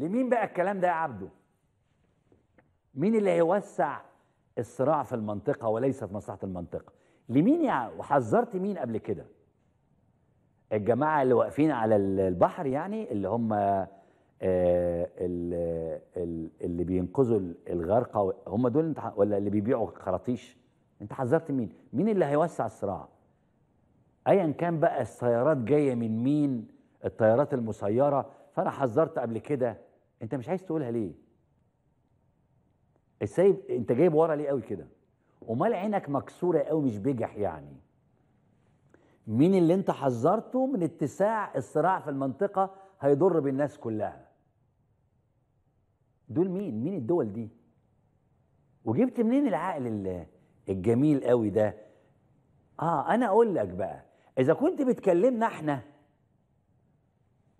لمين بقى الكلام ده يا عبده مين اللي هيوسع الصراع في المنطقه وليس في مصلحه المنطقه لمين يا وحذرت مين قبل كده الجماعه اللي واقفين على البحر يعني اللي هم آه، اللي بينقذوا الغرقة هم دول انت ولا اللي بيبيعوا خراطيش انت حذرت مين مين اللي هيوسع الصراع ايا كان بقى السيارات جايه من مين الطيارات المسيره فانا حذرت قبل كده انت مش عايز تقولها ليه السايب إيه انت جايب ورا ليه قوي كده امال عينك مكسوره قوي مش بجح يعني مين اللي انت حذرته من اتساع الصراع في المنطقه هيضر بالناس كلها دول مين مين الدول دي وجبت منين العقل الجميل قوي ده اه انا اقول لك بقى اذا كنت بتكلمنا احنا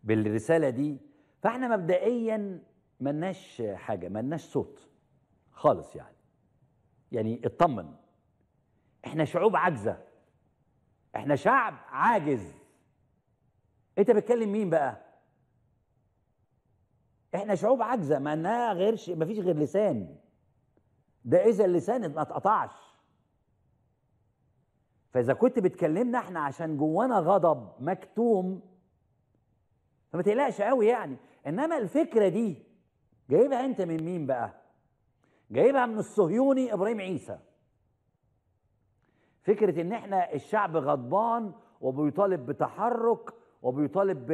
بالرساله دي فاحنا مبدئيا ملناش حاجه ملناش صوت خالص يعني يعني اطمن احنا شعوب عاجزه احنا شعب عاجز انت بتكلم مين بقى احنا شعوب عاجزه ما انها غير ش... ما فيش غير لسان ده اذا اللسان ما اتقطعش فاذا كنت بتكلمنا احنا عشان جوانا غضب مكتوم فما تقلقش قوي يعني انما الفكره دي جايبها انت من مين بقى جايبها من الصهيوني ابراهيم عيسى فكره ان احنا الشعب غضبان وبيطالب بتحرك وبيطالب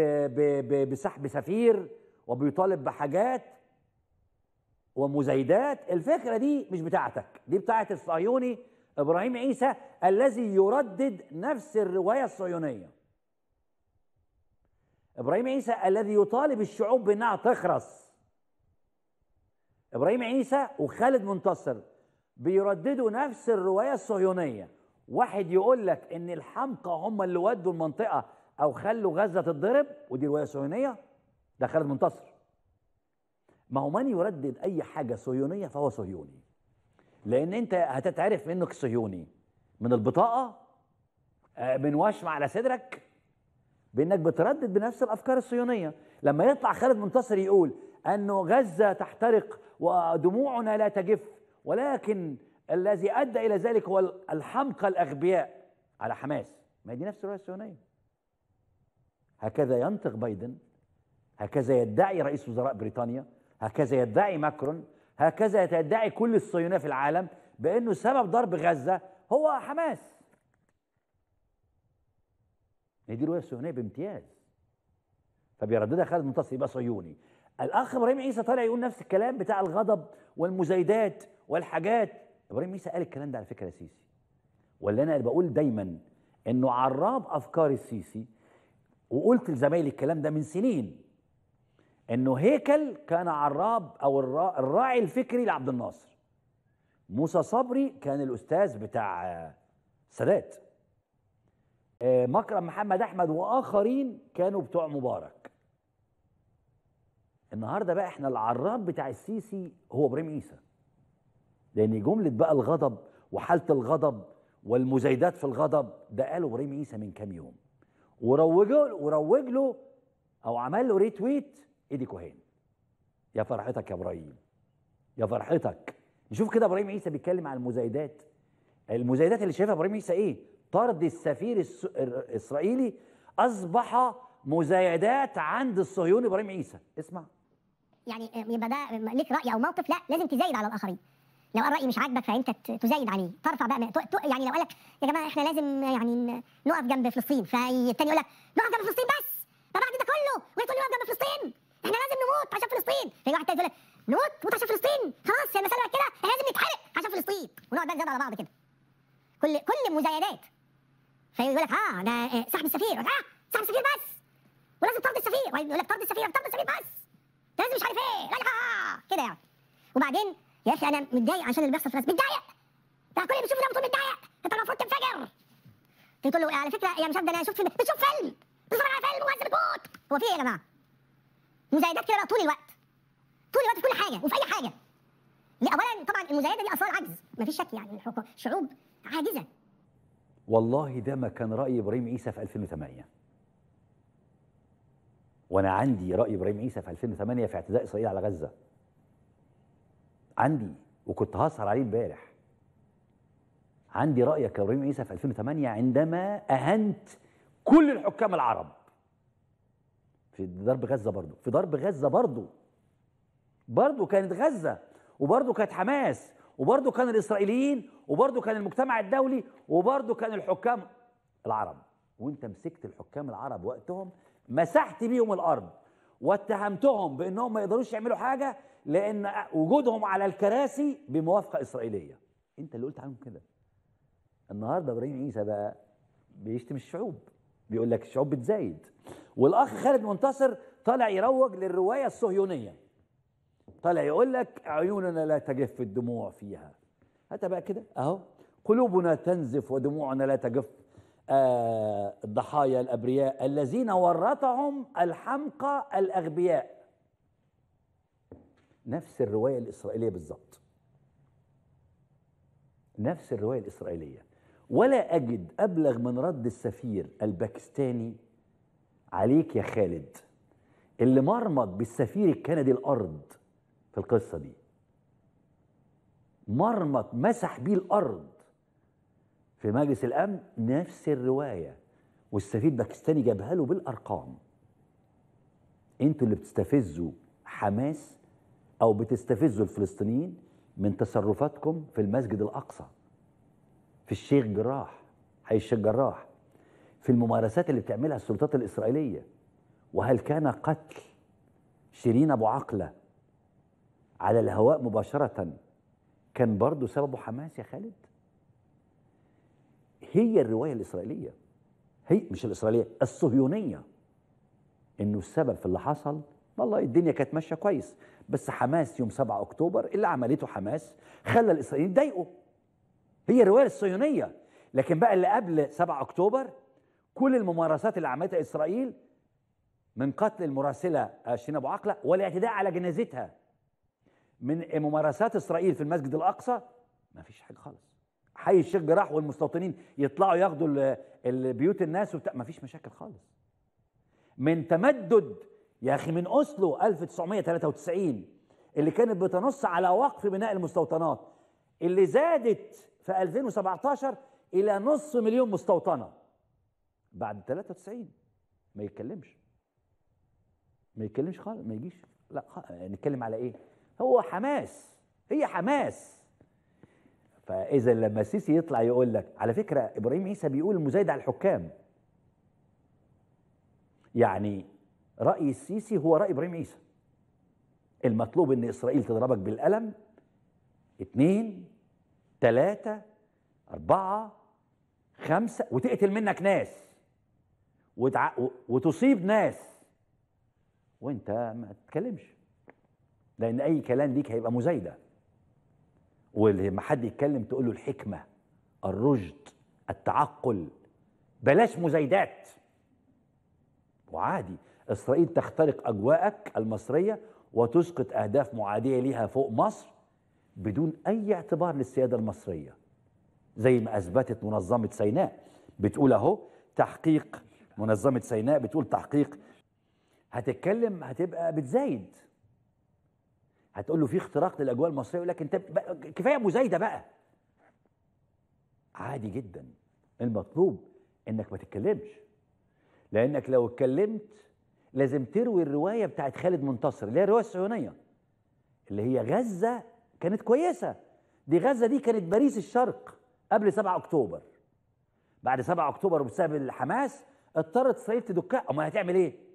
بسحب سفير وبيطالب بحاجات ومزايدات الفكره دي مش بتاعتك دي بتاعت الصهيوني ابراهيم عيسى الذي يردد نفس الروايه الصهيونيه ابراهيم عيسى الذي يطالب الشعوب بانها تخرس ابراهيم عيسى وخالد منتصر بيرددوا نفس الروايه الصهيونيه واحد يقول لك ان الحمقى هم اللي ودوا المنطقه او خلوا غزه تتضرب ودي روايه صهيونيه ده خالد منتصر ما هو من يردد اي حاجه صهيونيه فهو صهيوني لان انت هتتعرف انك صهيوني من البطاقه آه، من وشم على صدرك بانك بتردد بنفس الافكار الصهيونيه لما يطلع خالد منتصر يقول انه غزه تحترق ودموعنا لا تجف ولكن الذي ادى الى ذلك هو الحمقى الاغبياء على حماس ما دي نفس الرؤيه الصهيونيه هكذا ينطق بايدن هكذا يدعي رئيس وزراء بريطانيا هكذا يدعي ماكرون هكذا يدعي كل الصهيونيه في العالم بانه سبب ضرب غزه هو حماس هي دي الرؤيه الصهيونيه بامتياز فبيرددها خالد منتصر يبقى صهيوني الاخ ابراهيم عيسى طالع يقول نفس الكلام بتاع الغضب والمزايدات والحاجات ابراهيم عيسى قال الكلام ده على فكره سيسي ولا انا بقول دايما انه عراب افكار السيسي وقلت لزمايلي الكلام ده من سنين انه هيكل كان عراب او الراعي الفكري لعبد الناصر موسى صبري كان الاستاذ بتاع سادات آه، مكرم محمد احمد واخرين كانوا بتوع مبارك النهارده بقى احنا العراب بتاع السيسي هو ابراهيم عيسى لان جمله بقى الغضب وحاله الغضب والمزايدات في الغضب ده قاله ابراهيم عيسى من كام يوم له وروج له او عمل له ريتويت ايدي كوهين يا فرحتك يا ابراهيم يا فرحتك نشوف كده ابراهيم عيسى بيتكلم عن المزايدات المزايدات اللي شايفها ابراهيم عيسى ايه طرد السفير الإسرائيلي أصبح مزايدات عند الصهيوني إبراهيم عيسى اسمع يعني آه، يبقى ده ليك رأي أو موقف لا لازم تزايد على الآخرين لو الرأي مش عاجبك فأنت تزايد عليه ترفع بقى يعني لو قال لك يا جماعة إحنا لازم يعني نقف جنب فلسطين فالتاني يقول لك نقف جنب فلسطين بس ما بعد ده كله ويقول تقول نقف جنب فلسطين إحنا لازم نموت عشان فلسطين في واحد تاني يقول لك نموت نموت عشان فلسطين خلاص يا مساله كده إحنا لازم نتحرق عشان فلسطين ونقعد بقى نزاد على بعض كده كل كل مزايدات فيقول لك اه ده سحب آه، السفير اه سحب السفير بس ولازم طرد السفير يقول لك طرد السفير طرد السفير بس لازم مش عارف ايه لا لا آه، آه، كده يعني وبعدين يا اخي انا متضايق عشان اللي بيحصل في الناس متضايق ده كل اللي بيشوفه ده متضايق انت المفروض تنفجر تقول له على فكره يا مش عارف ده انا شفت فيلم بتشوف فيلم بتتفرج على فيلم وهز الكوت هو في ايه يا جماعه؟ مزايدات كده بقى طول الوقت طول الوقت في كل حاجه وفي اي حاجه اولا طبعا المزايده دي اثار عجز مفيش شك يعني شعوب عاجزه والله ده ما كان رأي إبراهيم عيسى في 2008 وأنا عندي رأي إبراهيم عيسى في 2008 في اعتداء إسرائيل على غزة عندي وكنت هسهر عليه امبارح عندي رأيك يا إبراهيم عيسى في 2008 عندما أهنت كل الحكام العرب في ضرب غزة برضو في ضرب غزة برضو برضو كانت غزة وبرضو كانت حماس وبرضه كان الإسرائيليين وبرضه كان المجتمع الدولي وبرضه كان الحكام العرب وانت مسكت الحكام العرب وقتهم مسحت بيهم الأرض واتهمتهم بأنهم ما يقدروش يعملوا حاجة لأن وجودهم على الكراسي بموافقة إسرائيلية انت اللي قلت عنهم كده النهارده ابراهيم عيسى بقى بيشتم الشعوب بيقول لك الشعوب بتزايد والاخ خالد منتصر طالع يروج للروايه الصهيونيه طلع يقول لك عيوننا لا تجف الدموع فيها هات بقى كده اهو قلوبنا تنزف ودموعنا لا تجف آه الضحايا الابرياء الذين ورطهم الحمقى الاغبياء نفس الروايه الاسرائيليه بالظبط نفس الروايه الاسرائيليه ولا اجد ابلغ من رد السفير الباكستاني عليك يا خالد اللي مرمط بالسفير الكندي الارض في القصة دي مرمط مسح بيه الأرض في مجلس الأمن نفس الرواية والسفير باكستاني جابها له بالأرقام انتوا اللي بتستفزوا حماس أو بتستفزوا الفلسطينيين من تصرفاتكم في المسجد الأقصى في الشيخ جراح حي الشيخ جراح في الممارسات اللي بتعملها السلطات الإسرائيلية وهل كان قتل شيرين أبو عقلة على الهواء مباشرة كان برضه سببه حماس يا خالد هي الرواية الإسرائيلية هي مش الإسرائيلية الصهيونية إنه السبب في اللي حصل والله الدنيا كانت ماشية كويس بس حماس يوم 7 أكتوبر اللي عملته حماس خلى الإسرائيليين ضايقوا هي الرواية الصهيونية لكن بقى اللي قبل 7 أكتوبر كل الممارسات اللي عملتها إسرائيل من قتل المراسلة شيرين أبو عقلة والاعتداء على جنازتها من ممارسات اسرائيل في المسجد الاقصى ما فيش حاجه خالص حي الشيخ جراح والمستوطنين يطلعوا ياخدوا البيوت الناس وبتاع ما فيش مشاكل خالص من تمدد يا اخي من اوسلو 1993 اللي كانت بتنص على وقف بناء المستوطنات اللي زادت في 2017 الى نص مليون مستوطنه بعد 93 ما يتكلمش ما يتكلمش خالص ما يجيش لا نتكلم على ايه هو حماس هي حماس فاذا لما السيسي يطلع يقول لك على فكره ابراهيم عيسى بيقول المزايد على الحكام يعني راي السيسي هو راي ابراهيم عيسى المطلوب ان اسرائيل تضربك بالقلم اتنين تلاتة أربعة خمسة وتقتل منك ناس وتصيب ناس وانت ما تتكلمش لان اي كلام ليك هيبقى مزايده ولما حد يتكلم تقول له الحكمه الرشد التعقل بلاش مزايدات وعادي اسرائيل تخترق اجواءك المصريه وتسقط اهداف معاديه ليها فوق مصر بدون اي اعتبار للسياده المصريه زي ما اثبتت منظمه سيناء بتقول اهو تحقيق منظمه سيناء بتقول تحقيق هتتكلم هتبقى بتزايد هتقول له في اختراق للاجواء المصريه يقول لك انت كفايه مزايده بقى عادي جدا المطلوب انك ما تتكلمش لانك لو اتكلمت لازم تروي الروايه بتاعت خالد منتصر اللي هي الروايه الصهيونيه اللي هي غزه كانت كويسه دي غزه دي كانت باريس الشرق قبل 7 اكتوبر بعد 7 اكتوبر وبسبب الحماس اضطرت اسرائيل تدكها امال هتعمل ايه